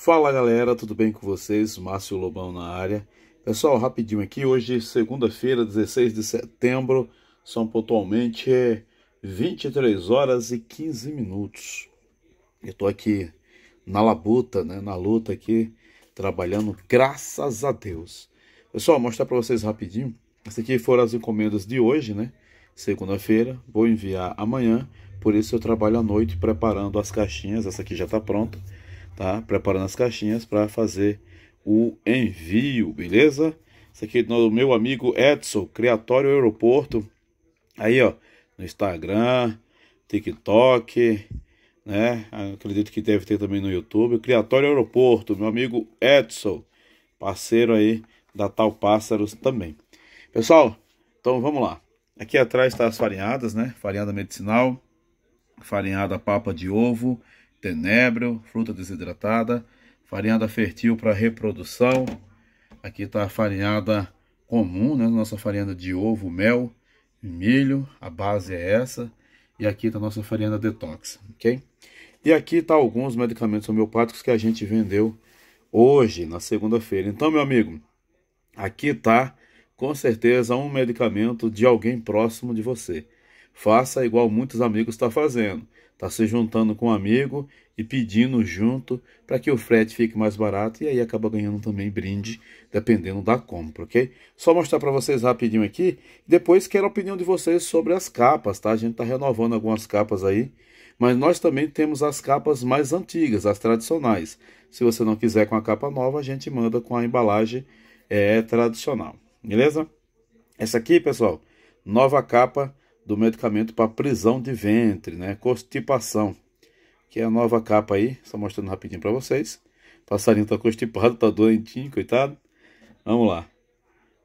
Fala galera, tudo bem com vocês? Márcio Lobão na área. Pessoal, rapidinho aqui, hoje segunda-feira, 16 de setembro, são pontualmente 23 horas e 15 minutos. Eu tô aqui na labuta, né, na luta aqui, trabalhando, graças a Deus. Pessoal, mostrar para vocês rapidinho. Essas aqui foram as encomendas de hoje, né? Segunda-feira, vou enviar amanhã, por isso eu trabalho à noite preparando as caixinhas, essa aqui já está pronta tá? Preparando as caixinhas para fazer o envio, beleza? Isso aqui é do meu amigo Edson, Criatório Aeroporto. Aí, ó, no Instagram, TikTok, né? Acredito que deve ter também no YouTube. Criatório Aeroporto, meu amigo Edson, parceiro aí da Tal Pássaros também. Pessoal, então vamos lá. Aqui atrás está as farinhadas, né? Farinhada medicinal, farinhada papa de ovo, tenebro, fruta desidratada, farinhada fertil para reprodução. Aqui está a farinhada comum, né? Nossa farinhada de ovo, mel, milho, a base é essa. E aqui está a nossa farinha detox, ok? E aqui está alguns medicamentos homeopáticos que a gente vendeu hoje, na segunda-feira. Então, meu amigo, aqui está com certeza um medicamento de alguém próximo de você. Faça igual muitos amigos estão tá fazendo. Está se juntando com um amigo e pedindo junto para que o frete fique mais barato e aí acaba ganhando também brinde, dependendo da compra, ok? Só mostrar para vocês rapidinho aqui. Depois quero a opinião de vocês sobre as capas, tá? A gente está renovando algumas capas aí. Mas nós também temos as capas mais antigas, as tradicionais. Se você não quiser com a capa nova, a gente manda com a embalagem é, tradicional. Beleza? Essa aqui, pessoal, nova capa do medicamento para prisão de ventre, né? Constipação, que é a nova capa aí, só mostrando rapidinho para vocês. O passarinho tá constipado, tá doentinho, coitado. Vamos lá.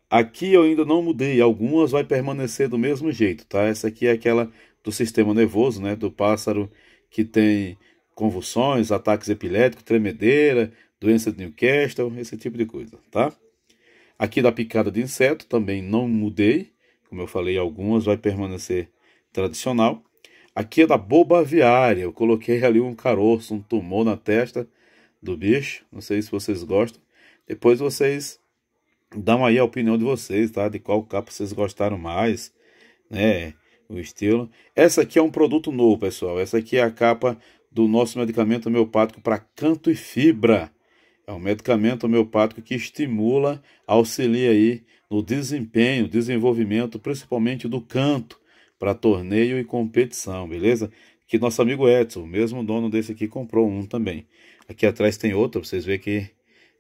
Aqui eu ainda não mudei, algumas vai permanecer do mesmo jeito, tá? Essa aqui é aquela do sistema nervoso, né, do pássaro que tem convulsões, ataques epiléticos, tremedeira, doença de Newcastle, esse tipo de coisa, tá? Aqui da picada de inseto também não mudei, como eu falei, algumas vai permanecer tradicional. Aqui é da boba aviária, eu coloquei ali um caroço, um tumor na testa do bicho, não sei se vocês gostam. Depois vocês dão aí a opinião de vocês, tá? De qual capa vocês gostaram mais, né? O estilo. Essa aqui é um produto novo, pessoal. Essa aqui é a capa do nosso medicamento homeopático para canto e fibra. É um medicamento homeopático que estimula, auxilia aí no desempenho, desenvolvimento, principalmente do canto para torneio e competição, beleza? Que nosso amigo Edson, o mesmo dono desse aqui, comprou um também. Aqui atrás tem outro, vocês vêem que,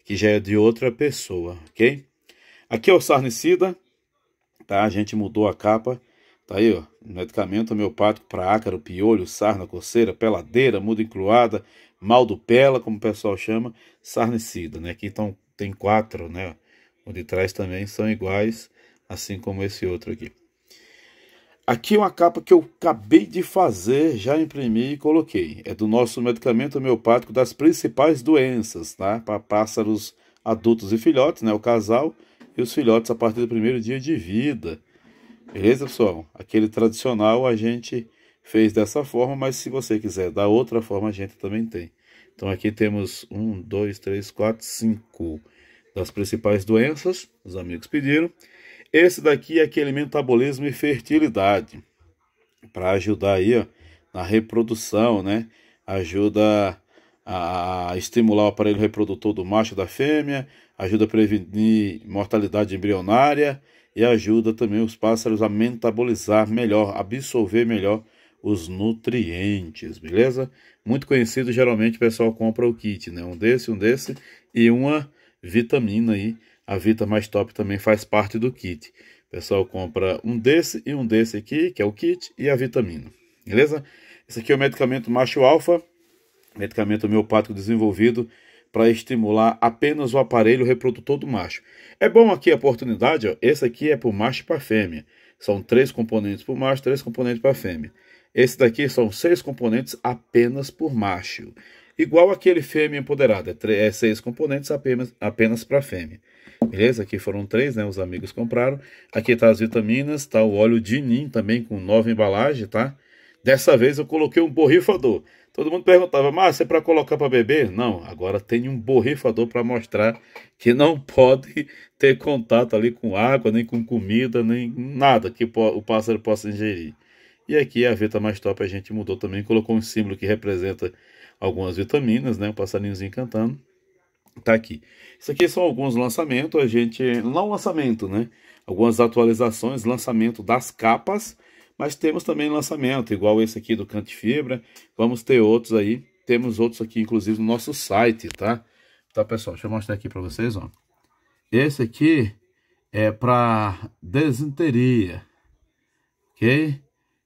que já é de outra pessoa, ok? Aqui é o sarnicida, tá? A gente mudou a capa Tá aí, ó. Medicamento homeopático para ácaro, piolho, sarna, coceira, peladeira, muda incluada, mal do pela, como o pessoal chama, sarnecida, né? Aqui então tem quatro, né? O de trás também são iguais, assim como esse outro aqui. Aqui uma capa que eu acabei de fazer, já imprimi e coloquei. É do nosso medicamento homeopático das principais doenças, tá? Para pássaros adultos e filhotes, né? O casal e os filhotes a partir do primeiro dia de vida. Beleza, pessoal? Aquele tradicional a gente fez dessa forma, mas se você quiser da outra forma, a gente também tem. Então aqui temos um, dois, três, quatro, cinco das principais doenças, os amigos pediram. Esse daqui é aquele metabolismo e fertilidade, para ajudar aí ó, na reprodução, né? Ajuda a estimular o aparelho reprodutor do macho e da fêmea, ajuda a prevenir mortalidade embrionária, e ajuda também os pássaros a metabolizar melhor, absorver melhor os nutrientes, beleza? Muito conhecido, geralmente o pessoal compra o kit, né? Um desse, um desse e uma vitamina aí. A Vita Mais Top também faz parte do kit. O pessoal compra um desse e um desse aqui, que é o kit, e a vitamina, beleza? Esse aqui é o medicamento macho alfa, medicamento homeopático desenvolvido para estimular apenas o aparelho reprodutor do macho. É bom aqui a oportunidade, ó, esse aqui é para o macho e para a fêmea. São três componentes para o macho, três componentes para a fêmea. Esse daqui são seis componentes apenas por macho. Igual aquele fêmea empoderada, é, é seis componentes apenas, apenas para fêmea. Beleza? Aqui foram três, né? Os amigos compraram. Aqui tá as vitaminas, tá o óleo de nin também com nova embalagem, tá? Dessa vez eu coloquei um borrifador. Todo mundo perguntava, mas é para colocar para beber? Não, agora tem um borrifador para mostrar que não pode ter contato ali com água, nem com comida, nem nada que o pássaro possa ingerir. E aqui a Vita Mais Top a gente mudou também, colocou um símbolo que representa algumas vitaminas, né? Um passarinhozinho cantando. Tá aqui. Isso aqui são alguns lançamentos, a gente... Não lançamento, né? Algumas atualizações, lançamento das capas mas temos também lançamento, igual esse aqui do Cante Fibra. Vamos ter outros aí. Temos outros aqui, inclusive, no nosso site, tá? Tá, pessoal? Deixa eu mostrar aqui para vocês, ó. Esse aqui é para desinteria, ok?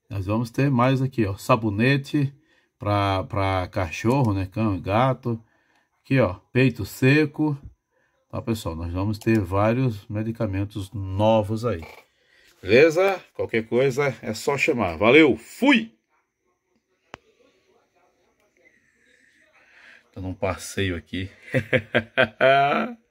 Nós vamos ter mais aqui, ó. Sabonete para cachorro, né? Cão e gato. Aqui, ó. Peito seco. Tá, pessoal? Nós vamos ter vários medicamentos novos aí. Beleza? Qualquer coisa é só chamar. Valeu, fui! Tô num passeio aqui.